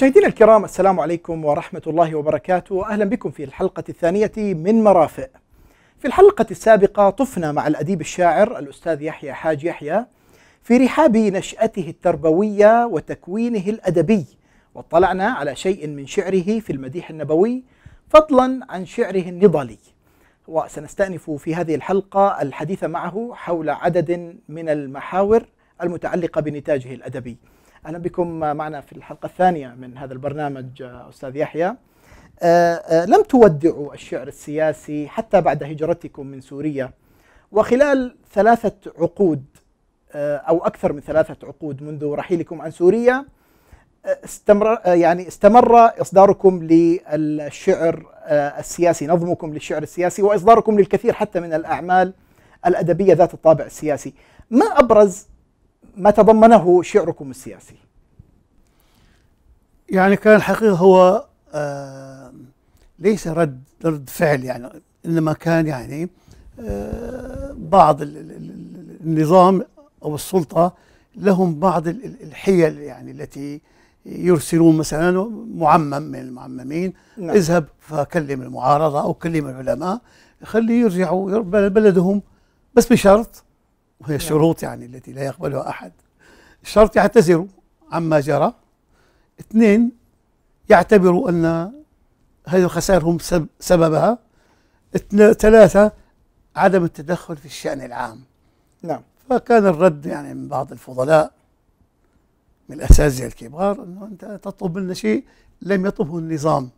مشاهدينا الكرام السلام عليكم ورحمة الله وبركاته أهلا بكم في الحلقة الثانية من مرافق في الحلقة السابقة طفنا مع الأديب الشاعر الأستاذ يحيى حاج يحيى في رحاب نشأته التربوية وتكوينه الأدبي واطلعنا على شيء من شعره في المديح النبوي فضلا عن شعره النضالي وسنستأنف في هذه الحلقة الحديث معه حول عدد من المحاور المتعلقة بنتاجه الأدبي اهلا بكم معنا في الحلقه الثانيه من هذا البرنامج آه، استاذ يحيى. آه، آه، لم تودعوا الشعر السياسي حتى بعد هجرتكم من سوريا وخلال ثلاثه عقود او اكثر من ثلاثه عقود منذ رحيلكم عن سوريا استمر يعني استمر اصداركم للشعر السياسي نظمكم للشعر السياسي واصداركم للكثير حتى من الاعمال الادبيه ذات الطابع السياسي. ما ابرز ما تضمنه شعركم السياسي يعني كان الحقيقة هو آه، ليس رد رد فعل يعني إنما كان يعني آه، بعض النظام أو السلطة لهم بعض الحيل يعني التي يرسلون مثلا معمم من المعممين نعم. اذهب فكلم المعارضة أو كلم العلماء خليه يرجعوا بلدهم بس بشرط وهي نعم. الشروط يعني التي لا يقبلها أحد الشرط يعتذر عما جرى اثنين يعتبروا أن هذه الخسائر هم سببها ثلاثة عدم التدخل في الشأن العام نعم فكان الرد يعني من بعض الفضلاء من الأساتذة الكبار أنه أنت تطلب منا شيء لم يطلبه النظام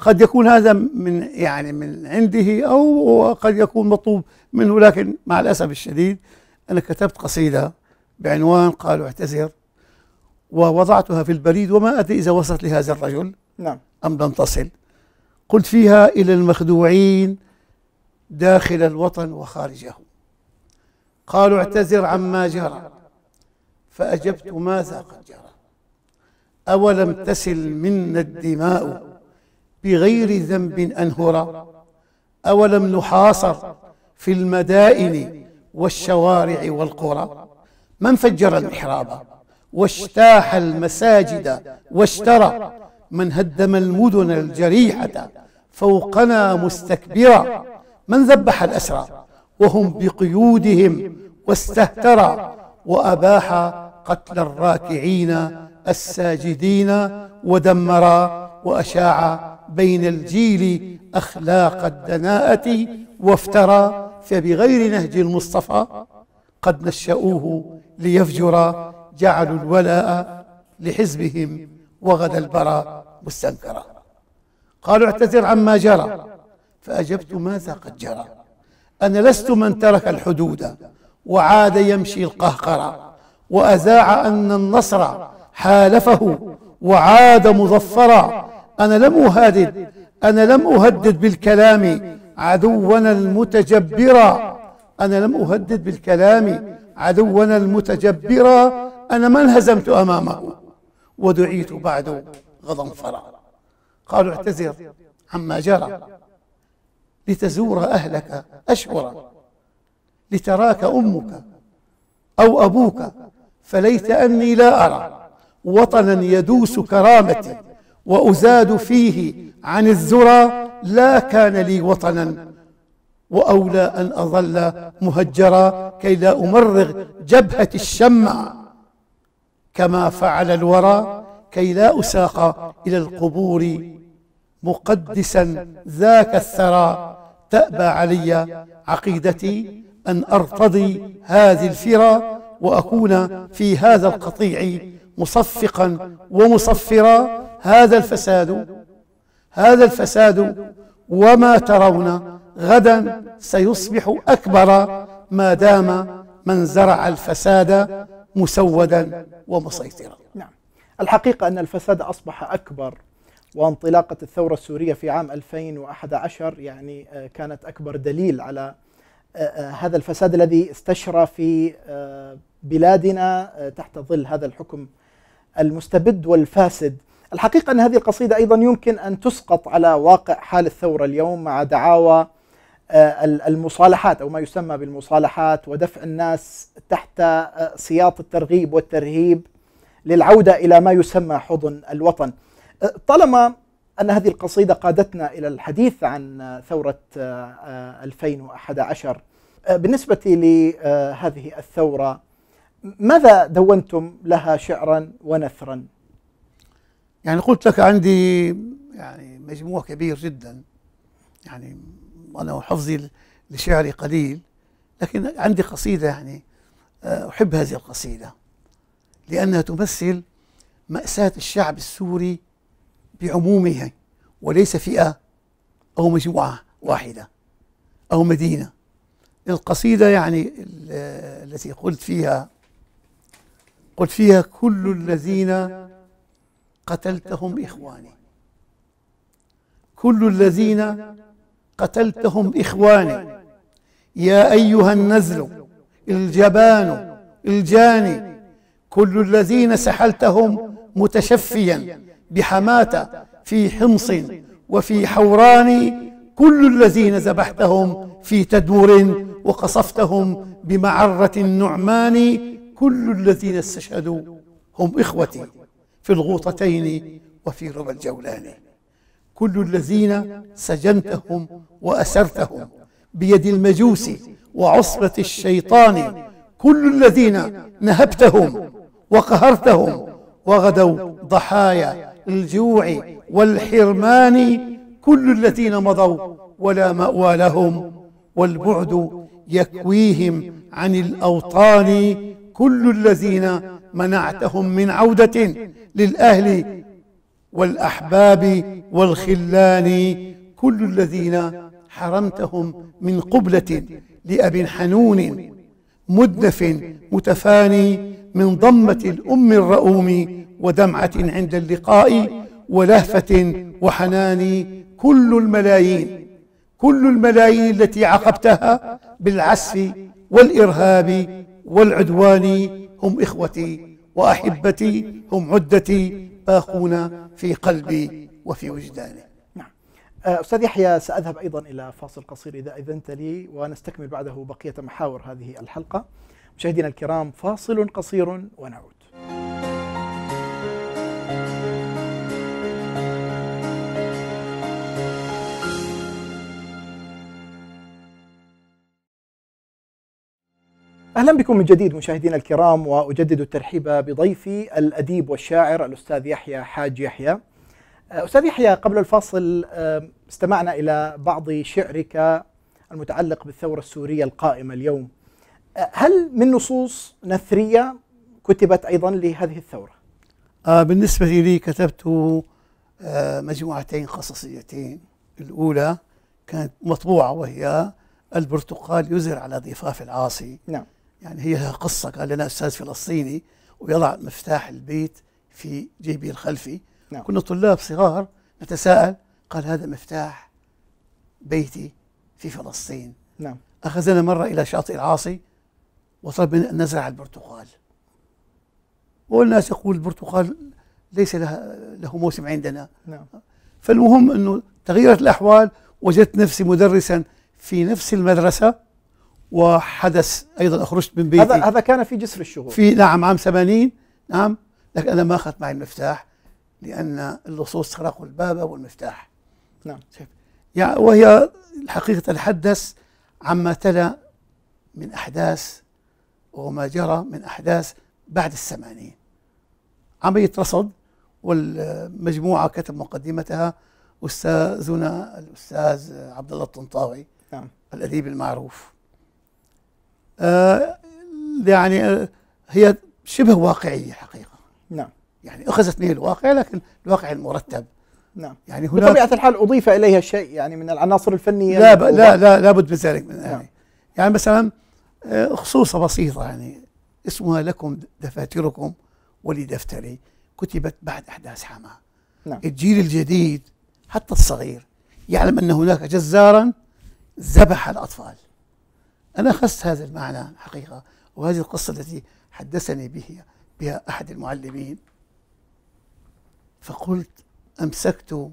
قد يكون هذا من يعني من عنده او قد يكون مطلوب منه لكن مع الاسف الشديد انا كتبت قصيده بعنوان قالوا اعتذر ووضعتها في البريد وما ادري اذا وصلت لهذا الرجل نعم ام لم تصل قلت فيها الى المخدوعين داخل الوطن وخارجه قالوا اعتذر عما جرى فاجبت ماذا قد جرى اولم تسل منا الدماء بغير ذنب أنهرا أولم نحاصر في المدائن والشوارع والقرى من فجر المحراب واجتاح المساجد واشترى من هدم المدن الجريحة فوقنا مستكبرا من ذبح الأسرى وهم بقيودهم واستهترى وأباح قتل الراكعين الساجدين ودمر وأشاع بين الجيل أخلاق الدناءة وافترى فبغير نهج المصطفى قد نشأوه ليفجر جعلوا الولاء لحزبهم وغدا البراء مستنكرا قالوا اعتذر عما جرى فأجبت ماذا قد جرى أنا لست من ترك الحدود وعاد يمشي القهقرة وأذاع أن النصر حالفه وعاد مظفرا أنا لم أهدد أنا لم أهدد بالكلام عدونا المتجبرا أنا لم أهدد بالكلام عدونا المتجبرا أنا ما انهزمت أمامه ودعيت بعد غضنفرا قالوا اعتذر عما جرى لتزور أهلك أشهرا لتراك أمك أو أبوك فليت أني لا أرى وطنا يدوس كرامتي وأزاد فيه عن الذرى لا كان لي وطنا وأولى أن أظل مهجرا كي لا أمرغ جبهة الشمع كما فعل الورى كي لا أساق إلى القبور مقدسا ذاك الثرى تأبى علي عقيدتي أن أرتضي هذه الفرى وأكون في هذا القطيع مصفقا ومصفرا هذا الفساد هذا الفساد وما ترون غدا سيصبح أكبر ما دام من زرع الفساد مسودا ومسيطرا نعم الحقيقة أن الفساد أصبح أكبر وانطلاقة الثورة السورية في عام 2011 يعني آه، كانت أكبر دليل على آه، آه، هذا الفساد الذي استشرى في بلادنا تحت ظل هذا الحكم المستبد والفاسد الحقيقة أن هذه القصيدة أيضا يمكن أن تسقط على واقع حال الثورة اليوم مع دعاوى آه، المصالحات أو ما يسمى بالمصالحات ودفع الناس تحت آه، سياط الترغيب والترهيب للعودة إلى ما يسمى حضن الوطن آه، طالما أن هذه القصيدة قادتنا إلى الحديث عن ثورة 2011 بالنسبة لهذه الثورة ماذا دونتم لها شعرا ونثرا؟ يعني قلت لك عندي يعني مجموع كبير جدا يعني أنا وحفظي لشعري قليل لكن عندي قصيدة يعني آه، أحب هذه القصيدة لأنها تمثل مأساة الشعب السوري بعمومه وليس فئة أو مجموعة واحدة أو مدينة القصيدة يعني التي قلت فيها قلت فيها كل الذين قتلتهم إخواني كل الذين قتلتهم إخواني يا أيها النزل الجبان الجاني كل الذين سحلتهم متشفيا بحماة في حمص وفي حوران كل الذين ذبحتهم في تدور وقصفتهم بمعرة النعمان كل الذين استشهدوا هم إخوتي في الغوطتين وفي ربى الجولان كل الذين سجنتهم وأسرتهم بيد المجوس وعصبة الشيطان كل الذين نهبتهم وقهرتهم وغدوا ضحايا الجوع والحرمان كل الذين مضوا ولا مأوى لهم والبعد يكويهم عن الأوطان كل الذين منعتهم من عودة للأهل والأحباب والخلان كل الذين حرمتهم من قبلة لأب حنون مدنف متفاني من ضمة الأم الرؤوم ودمعة عند اللقاء ولهفة وحنان كل الملايين كل الملايين التي عقبتها بالعسف والإرهاب والعدوان هم إخوتي وأحبتي هم عدتي باقون في قلبي وفي وجداني نعم آه، أستاذ يحيى سأذهب أيضا إلى فاصل قصير إذا أذنت لي ونستكمل بعده بقية محاور هذه الحلقة مشاهدينا الكرام فاصل قصير ونعود اهلا بكم من جديد مشاهدينا الكرام واجدد الترحيب بضيفي الاديب والشاعر الاستاذ يحيى حاج يحيى. آه، استاذ يحيى قبل الفاصل استمعنا الى بعض شعرك المتعلق بالثوره السوريه القائمه اليوم. آه، هل من نصوص نثريه كتبت ايضا لهذه الثوره؟ آه، بالنسبه لي كتبت مجموعتين قصصيتين، الاولى كانت مطبوعه وهي البرتقال يزر على ضفاف العاصي نعم يعني هي لها قصة قال لنا أستاذ فلسطيني ويضع مفتاح البيت في جيبه الخلفي نعم. كنا طلاب صغار نتساءل قال هذا مفتاح بيتي في فلسطين نعم أخذنا مرة إلى شاطئ العاصي وطلب أن نزرع البرتقال والناس يقول البرتقال ليس لها له موسم عندنا نعم. فالمهم أنه تغيرت الأحوال وجدت نفسي مدرسا في نفس المدرسة وحدث ايضا اخرجت من بيتي هذا هذا كان في جسر الشهور في نعم عام 80 نعم لكن انا ما اخذت معي المفتاح لان اللصوص سرقوا الباب والمفتاح نعم يعني وهي الحقيقه تتحدث عما تلا من احداث وما جرى من احداث بعد الثمانين عمليه رصد والمجموعه كتب مقدمتها استاذنا الاستاذ عبد الله الطنطاوي نعم الاديب المعروف آه، يعني آه، هي شبه واقعيه حقيقه نعم يعني اخذت من الواقع لكن الواقع المرتب نعم يعني هناك بطبيعه الحال اضيف اليها شيء يعني من العناصر الفنيه لا ب... لا لا لابد من ذلك نعم. يعني, يعني مثلا آه، خصوصه بسيطه يعني اسمها لكم دفاتركم ولدفتري كتبت بعد احداث حما نعم. الجيل الجديد حتى الصغير يعلم ان هناك جزارا ذبح الاطفال أنا أخذت هذا المعنى حقيقة وهذه القصة التي حدثني به بها أحد المعلمين فقلت أمسكت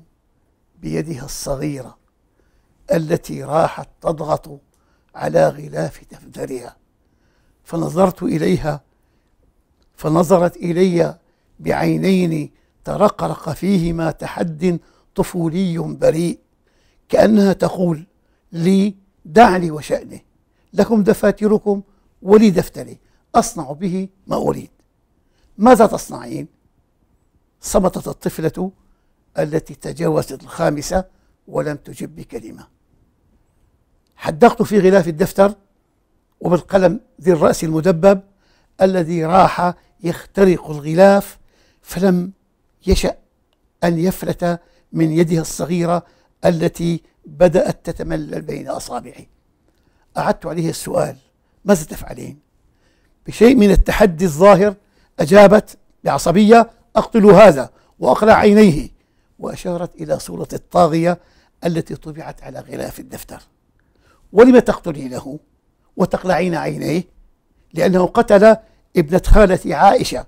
بيدها الصغيرة التي راحت تضغط على غلاف دفترها فنظرت إليها فنظرت إلي بعينين ترقرق فيهما تحد طفولي بريء كأنها تقول لي دعني وشأنه لكم دفاتركم ولي دفتري أصنع به ما أريد ماذا تصنعين؟ صمتت الطفلة التي تجاوزت الخامسة ولم تجب بكلمة حدقت في غلاف الدفتر وبالقلم ذي الرأس المدبب الذي راح يخترق الغلاف فلم يشأ أن يفلت من يده الصغيرة التي بدأت تتملل بين أصابعي أعدت عليه السؤال ماذا تفعلين بشيء من التحدي الظاهر أجابت بعصبية أقتل هذا وأقلع عينيه وأشارت إلى صورة الطاغية التي طبعت على غلاف الدفتر ولم تقتلينه وتقلعين عينيه لأنه قتل ابنة خالتي عائشة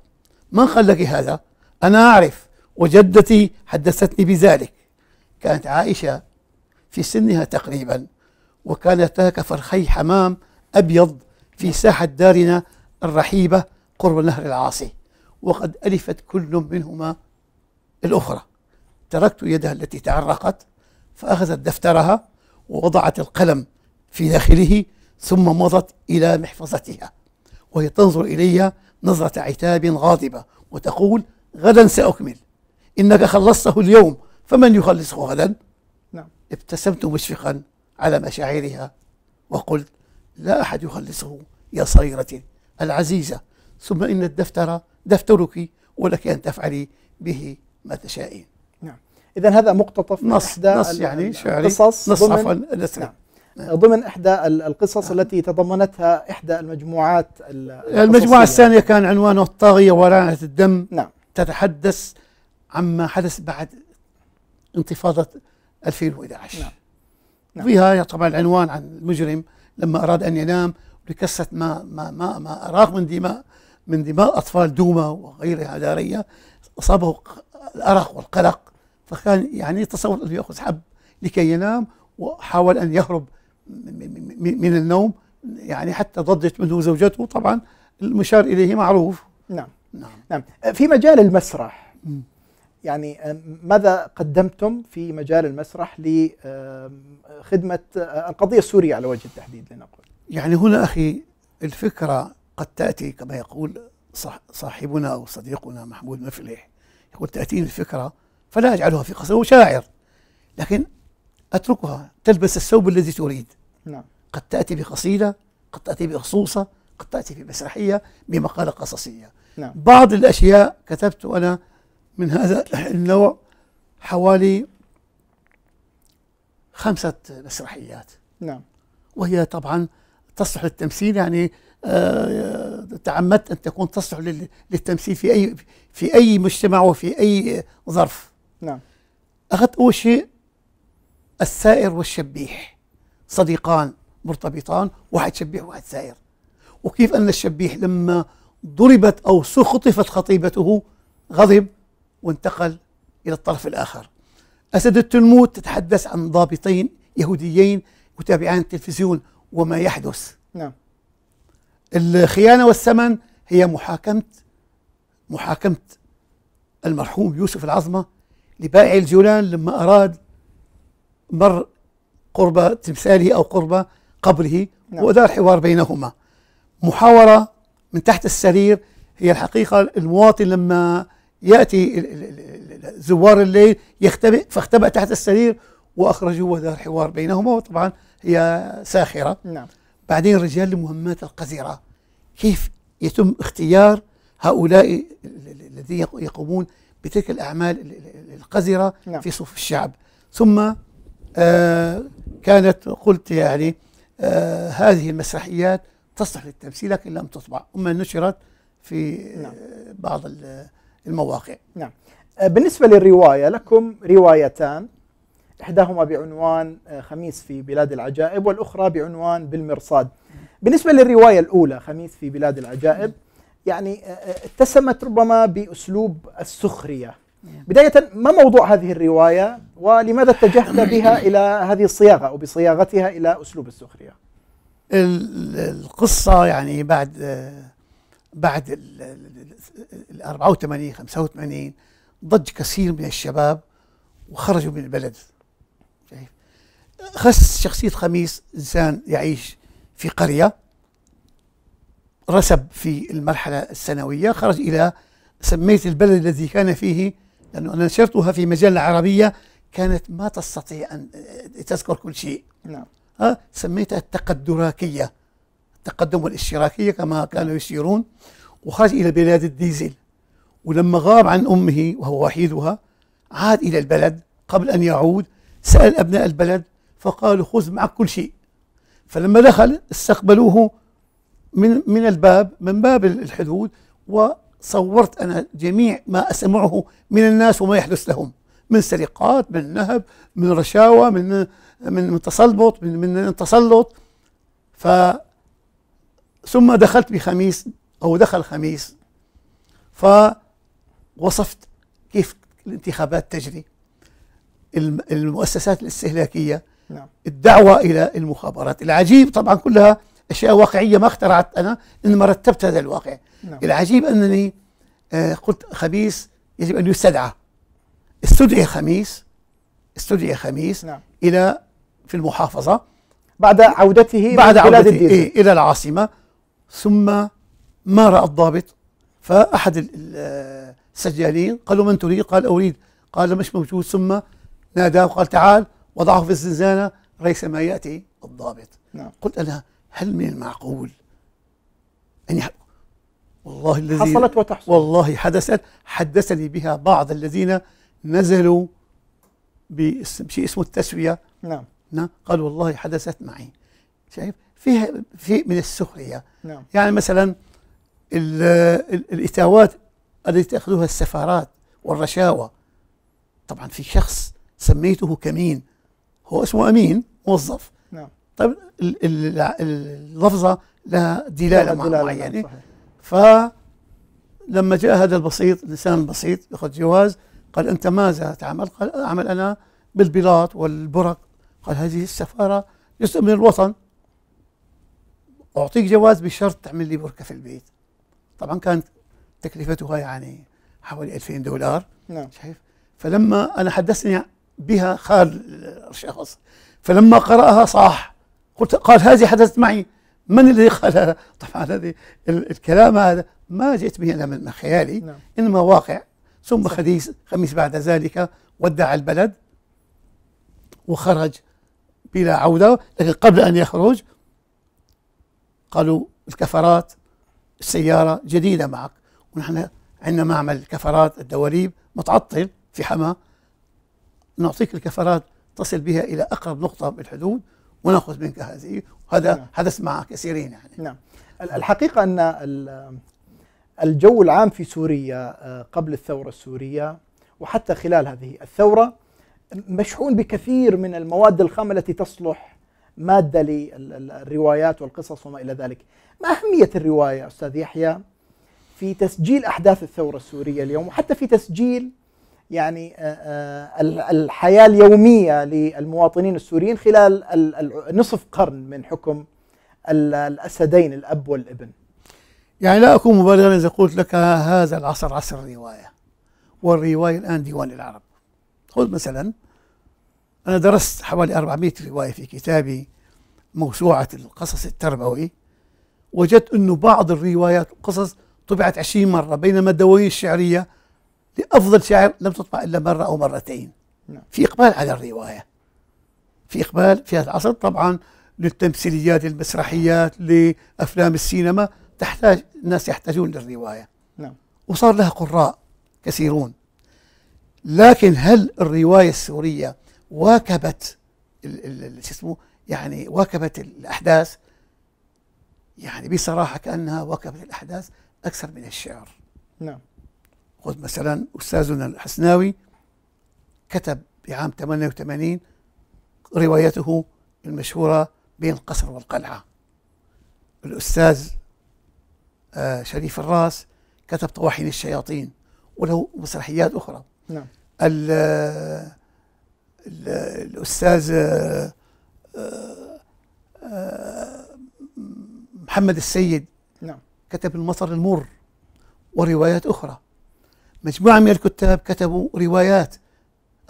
من قال لك هذا أنا أعرف وجدتي حدثتني بذلك كانت عائشة في سنها تقريبا وكانتا كفرخي حمام أبيض في ساحة دارنا الرحيبة قرب نهر العاصي وقد ألفت كل منهما الأخرى تركت يدها التي تعرقت فأخذت دفترها ووضعت القلم في داخله ثم مضت إلى محفظتها وهي تنظر إلي نظرة عتاب غاضبة وتقول غدا سأكمل إنك خلصته اليوم فمن يخلصه غدا نعم. ابتسمت مشفقا على مشاعرها وقلت لا أحد يخلصه يا صغيرتي العزيزة ثم إن الدفتر دفترك ولك أن تفعلي به ما تشائين نعم إذا هذا مقتطف نص إحدى نص يعني شعري قصص نص عفوا نعم. نعم. ضمن إحدى القصص نعم. التي تضمنتها إحدى المجموعات المجموعة الثانية كان عنوانه الطاغية ورانة الدم نعم تتحدث عما حدث بعد انتفاضة 2011 نعم نعم. فيها طبعا العنوان عن المجرم لما أراد أن ينام لكثرة ما ما ما, ما أراق من دماء من دماء أطفال دوما وغيرها داريه أصابه الأرق والقلق فكان يعني تصور أنه يأخذ حب لكي ينام وحاول أن يهرب من النوم يعني حتى ضجت منه زوجته طبعا المشار إليه معروف نعم نعم, نعم. في مجال المسرح م. يعني آه، ماذا قدمتم في مجال المسرح لخدمة آه، آه، القضية السورية على وجه التحديد لنقول يعني هنا أخي الفكرة قد تأتي كما يقول صاحبنا أو صديقنا محمود مفلح يقول تأتيني الفكرة فلا أجعلها في قصر هو شاعر لكن أتركها تلبس الثوب الذي تريد نعم. قد تأتي بقصيدة قد تأتي بخصوصة قد تأتي بمسرحية بمقالة قصصية نعم. بعض الأشياء كتبت أنا من هذا النوع حوالي خمسة مسرحيات نعم وهي طبعا تصلح للتمثيل يعني آه، تعمدت أن تكون تصلح للتمثيل في أي في أي مجتمع وفي أي ظرف نعم أخذت أول شيء السائر والشبيح صديقان مرتبطان واحد شبيح وواحد سائر وكيف أن الشبيح لما ضربت أو خطفت خطيبته غضب وانتقل إلى الطرف الآخر أسد التلمود تتحدث عن ضابطين يهوديين يتابعان التلفزيون وما يحدث نعم الخيانة والثمن هي محاكمة محاكمة المرحوم يوسف العظمة لبائع الجولان لما أراد مر قرب تمثاله أو قرب قبره نعم. ودار حوار بينهما محاورة من تحت السرير هي الحقيقة المواطن لما يأتي زوار الليل يختبئ فاختبأ تحت السرير وأخرجوه ودار حوار بينهما وطبعا هي ساخرة نعم. بعدين رجال المهمات القذرة كيف يتم اختيار هؤلاء الذين يقومون بتلك الأعمال القذرة نعم. في صفوف الشعب ثم آه كانت قلت يعني آه هذه المسرحيات تصلح للتمثيل لكن لم تطبع أما نشرت في آه، نعم. بعض المواقع نعم آه، بالنسبة للرواية لكم روايتان إحداهما بعنوان آه، خميس في بلاد العجائب والأخرى بعنوان بالمرصاد بالنسبة للرواية الأولى خميس في بلاد العجائب يعني آه، اتسمت ربما بأسلوب السخرية بداية ما موضوع هذه الرواية ولماذا اتجهت بها إلى هذه الصياغة أو بصياغتها إلى أسلوب السخرية القصة يعني بعد بعد ال 84 85 ضج كثير من الشباب وخرجوا من البلد شايف خس شخصية خميس إنسان يعيش في قرية رسب في المرحلة الثانوية خرج إلى سميت البلد الذي كان فيه لأنه أنا نشرتها في مجلة عربية كانت ما تستطيع أن تذكر كل شيء نعم سميتها التقدراكية التقدم والاشتراكية كما كانوا يشيرون وخرج إلى بلاد الديزل ولما غاب عن أمه وهو وحيدها عاد إلى البلد قبل أن يعود سأل أبناء البلد فقالوا خذ معك كل شيء فلما دخل استقبلوه من من الباب من باب الحدود وصورت أنا جميع ما أسمعه من الناس وما يحدث لهم من سرقات من نهب من رشاوى من من من تسلط من من تسلط ف ثم دخلت بخميس أو دخل خميس فوصفت كيف الانتخابات تجري المؤسسات الاستهلاكية نعم. الدعوة إلى المخابرات العجيب طبعا كلها أشياء واقعية ما اخترعت أنا إنما رتبت هذا الواقع نعم. العجيب أنني آه، قلت خميس يجب أن يستدعى استدعي خميس استدعي خميس نعم. إلى في المحافظة بعد عودته بعد عودته إيه إلى العاصمة ثم ما رأى الضابط فأحد السجالين قال له من تريد قال أريد قال مش موجود ثم ناداه وقال تعال وضعه في الزنزانة ريثما ما يأتي الضابط نعم. قلت أنا هل من المعقول اني يعني والله الذي حصلت وتحصل والله حدثت حدثني بها بعض الذين نزلوا بشيء اسمه التسوية نعم نعم قال والله حدثت معي شايف فيها في من السخرية نعم يعني مثلا الاتاوات التي تاخذها السفارات والرشاوى طبعا في شخص سميته كمين هو اسمه امين موظف نعم طيب اللفظه لها دلاله معينه يعني فلما جاء هذا البسيط الانسان البسيط ياخذ جواز قال انت ماذا تعمل؟ قال اعمل انا بالبلاط والبرق قال هذه السفاره جزء من الوطن اعطيك جواز بشرط تعمل لي بركه في البيت طبعا كانت تكلفتها يعني حوالي 2000 دولار نعم شايف فلما انا حدثني بها خال الشخص فلما قراها صاح قلت قال هذه حدثت معي من الذي قال طبعا هذه الكلام هذا ما جئت به انا من خيالي نعم. انما واقع ثم خميس خميس بعد ذلك ودع البلد وخرج بلا عوده لكن قبل ان يخرج قالوا الكفرات السيارة جديدة معك ونحن عندنا معمل كفرات الدواليب متعطل في حما نعطيك الكفرات تصل بها إلى أقرب نقطة بالحدود وناخذ منك هذه وهذا نعم. حدث مع كثيرين يعني نعم الحقيقة أن الجو العام في سوريا آه، قبل الثورة السورية وحتى خلال هذه الثورة مشحون بكثير من المواد الخام التي تصلح مادة للروايات والقصص وما إلى ذلك ما أهمية الرواية أستاذ يحيى في تسجيل أحداث الثورة السورية اليوم وحتى في تسجيل يعني آه، آه، الحياة اليومية للمواطنين السوريين خلال نصف قرن من حكم الأسدين الأب والابن يعني لا أكون مبالغا إذا قلت لك هذا العصر عصر الرواية والرواية الآن ديوان العرب خذ مثلا أنا درست حوالي 400 رواية في كتابي موسوعة القصص التربوي وجدت أنه بعض الروايات والقصص طبعت 20 مرة بينما الدواوين الشعرية لأفضل شاعر لم تطبع إلا مرة أو مرتين نعم. في إقبال على الرواية في إقبال في هذا العصر طبعا للتمثيليات المسرحيات لأفلام السينما تحتاج الناس يحتاجون للرواية نعم وصار لها قراء كثيرون لكن هل الرواية السورية واكبت شو اسمه يعني واكبت الاحداث يعني بصراحه كانها واكبت الاحداث اكثر من الشعر نعم خذ مثلا استاذنا الحسناوي كتب بعام 88 روايته المشهوره بين القصر والقلعه الاستاذ آه شريف الراس كتب طواحين الشياطين وله مسرحيات اخرى نعم الاستاذ آه، آه، محمد السيد نعم كتب المطر المر وروايات اخرى مجموعه من الكتاب كتبوا روايات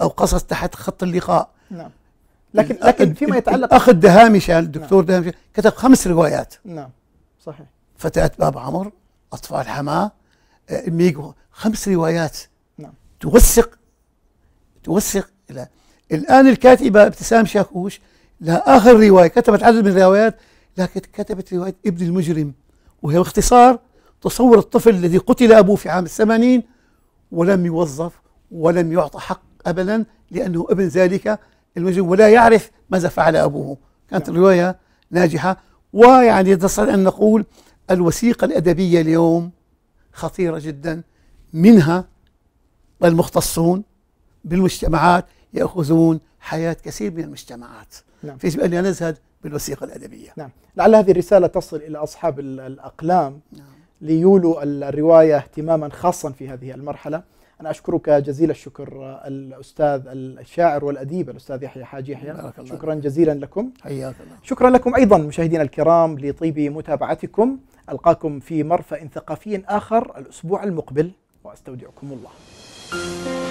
او قصص تحت خط اللقاء نعم لكن لكن فيما يتعلق اخ الدهامشه نعم. الدكتور نعم. دهامشه كتب خمس روايات نعم صحيح فتاه باب عمر اطفال حماه آه، ميغو خمس روايات نعم توثق توثق الى الآن الكاتبة ابتسام شاكوش لها آخر رواية كتبت عدد من الروايات لكن كتبت رواية ابن المجرم وهي باختصار تصور الطفل الذي قتل أبوه في عام الثمانين ولم يوظف ولم يعطى حق أبدا لأنه ابن ذلك المجرم ولا يعرف ماذا فعل أبوه كانت نعم. الرواية ناجحة ويعني نستطيع أن نقول الوثيقة الأدبية اليوم خطيرة جدا منها المختصون بالمجتمعات يأخذون حياة كثير من المجتمعات نعم. فيجب أن نزهد بالوثيقة الأدبية نعم لعل هذه الرسالة تصل إلى أصحاب الأقلام نعم. ليولوا الرواية اهتماما خاصا في هذه المرحلة أنا أشكرك جزيل الشكر الأستاذ الشاعر والأديب الأستاذ يحيى حاج يحيى شكرا جزيلا لكم حياك الله شكرا لكم أيضا مشاهدينا الكرام لطيب متابعتكم ألقاكم في مرفأ ثقافي آخر الأسبوع المقبل وأستودعكم الله